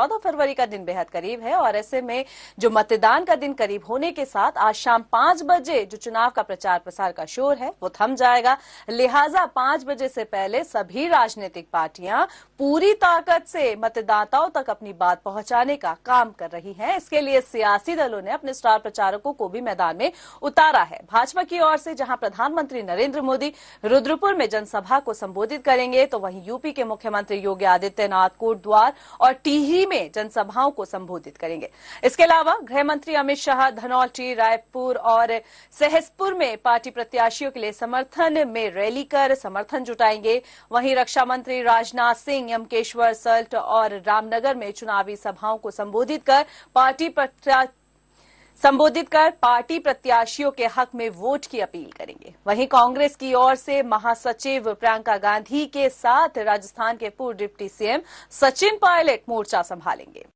चौदह फरवरी का दिन बेहद करीब है और ऐसे में जो मतदान का दिन करीब होने के साथ आज शाम पांच बजे जो चुनाव का प्रचार प्रसार का शोर है वो थम जाएगा लिहाजा पांच बजे से पहले सभी राजनीतिक पार्टियां पूरी ताकत से मतदाताओं तक अपनी बात पहुंचाने का काम कर रही हैं इसके लिए सियासी दलों ने अपने स्टार प्रचारकों को भी मैदान में उतारा है भाजपा की ओर से जहां प्रधानमंत्री नरेंद्र मोदी रुद्रपुर में जनसभा को संबोधित करेंगे तो वहीं यूपी के मुख्यमंत्री योगी आदित्यनाथ कोटद्वार और टीही में जनसभाओं को संबोधित करेंगे इसके अलावा गृह मंत्री अमित शाह धनौल्टी रायपुर और सहसपुर में पार्टी प्रत्याशियों के लिए समर्थन में रैली कर समर्थन जुटाएंगे वहीं रक्षा मंत्री राजनाथ सिंह यमकेश्वर सल्ट और रामनगर में चुनावी सभाओं को संबोधित कर पार्टी प्रत्याशी संबोधित कर पार्टी प्रत्याशियों के हक में वोट की अपील करेंगे वहीं कांग्रेस की ओर से महासचिव प्रियंका गांधी के साथ राजस्थान के पूर्व डिप्टी सीएम सचिन पायलट मोर्चा संभालेंगे